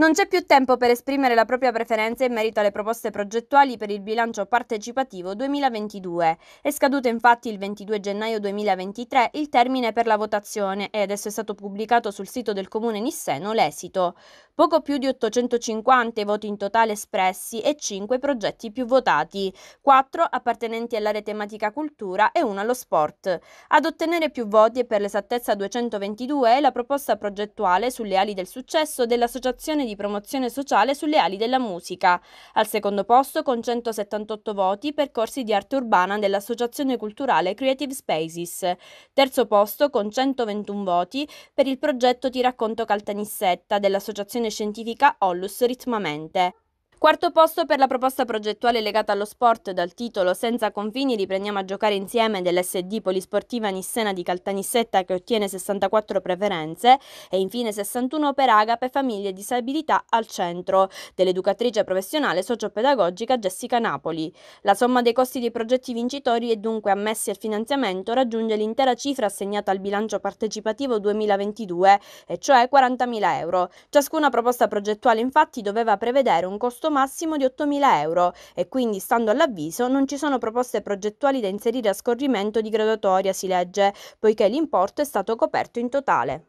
Non c'è più tempo per esprimere la propria preferenza in merito alle proposte progettuali per il bilancio partecipativo 2022. È scaduto infatti il 22 gennaio 2023 il termine per la votazione e adesso è stato pubblicato sul sito del comune Nisseno l'esito. Poco più di 850 voti in totale espressi e 5 progetti più votati, 4 appartenenti all'area tematica cultura e 1 allo sport. Ad ottenere più voti e per l'esattezza 222 è la proposta progettuale sulle ali del successo dell'Associazione di promozione sociale sulle ali della musica. Al secondo posto, con 178 voti, percorsi di arte urbana dell'Associazione Culturale Creative Spaces. Terzo posto, con 121 voti, per il progetto Ti racconto Caltanissetta dell'Associazione Scientifica Ollus Ritmamente. Quarto posto per la proposta progettuale legata allo sport dal titolo Senza confini riprendiamo a giocare insieme dell'SD Polisportiva Nissena di Caltanissetta che ottiene 64 preferenze e infine 61 per Agape Famiglie e Disabilità al centro dell'educatrice professionale sociopedagogica Jessica Napoli. La somma dei costi dei progetti vincitori e dunque ammessi al finanziamento raggiunge l'intera cifra assegnata al bilancio partecipativo 2022 e cioè 40.000 euro. Ciascuna proposta progettuale infatti doveva prevedere un costo costo massimo di 8.000 euro e quindi, stando all'avviso, non ci sono proposte progettuali da inserire a scorrimento di graduatoria, si legge, poiché l'importo è stato coperto in totale.